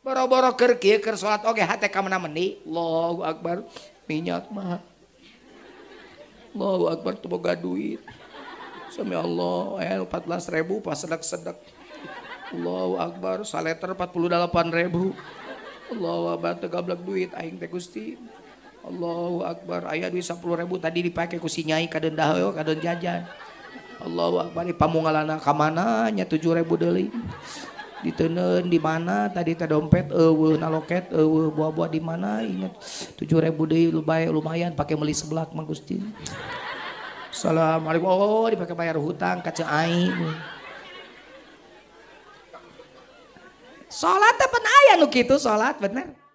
boro-boro ker kieu keur salat oge hate kamana meni Allahu akbar minyak mah Allahu akbar teu boga duit Sami Allah eh 14 ribu pas sedek-sedek Allahu akbar saleter 48 ribu Allahu akbar teu gablek duit aing teh Gusti Allahu akbar ayah duit 10 ribu tadi dipakai ku si nyai kadeun dahayo kadeun jajan Allahu akbar di pamungalana ka mananya 7 ribu deui ditenun di mana tadi teh dompet eh na eh eueuh buah-buah di mana ingat 7000 deui lumayan lumayan pakai beli seblak Mang Gusti Assalamualaikum oh dipakai bayar hutang kaca aing Salat teh aya nu gitu salat bener